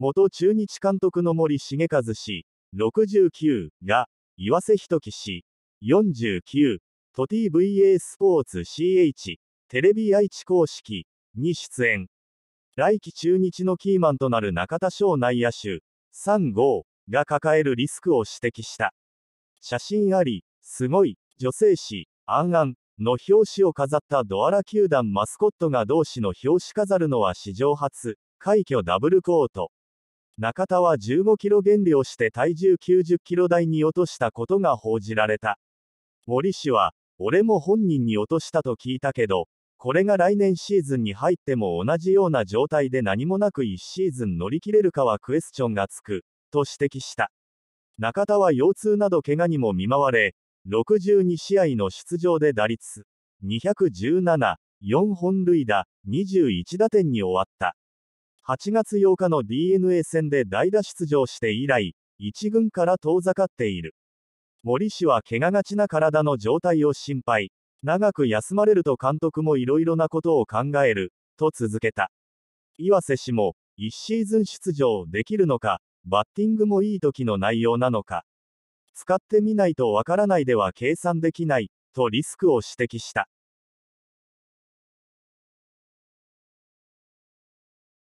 元中日監督の森重和氏、69が、岩瀬仁樹氏、49、ト TVA スポーツ CH、テレビ愛知公式に出演。来季中日のキーマンとなる中田翔内野手、3号が抱えるリスクを指摘した。写真あり、すごい、女性誌、アンアンの表紙を飾ったドアラ球団マスコットが同誌の表紙飾るのは史上初、快挙ダブルコート。中田は15キロ減量して体重90キロ台に落としたことが報じられた。森氏は、俺も本人に落としたと聞いたけど、これが来年シーズンに入っても同じような状態で何もなく1シーズン乗り切れるかはクエスチョンがつく、と指摘した。中田は腰痛など怪我にも見舞われ、62試合の出場で打率、217、4本塁打、21打点に終わった。8月8日の DNA 戦で代打出場して以来、1軍から遠ざかっている。森氏は怪我がちな体の状態を心配。長く休まれると監督もいろいろなことを考える、と続けた。岩瀬氏も、1シーズン出場できるのか、バッティングもいい時の内容なのか。使ってみないとわからないでは計算できない、とリスクを指摘した。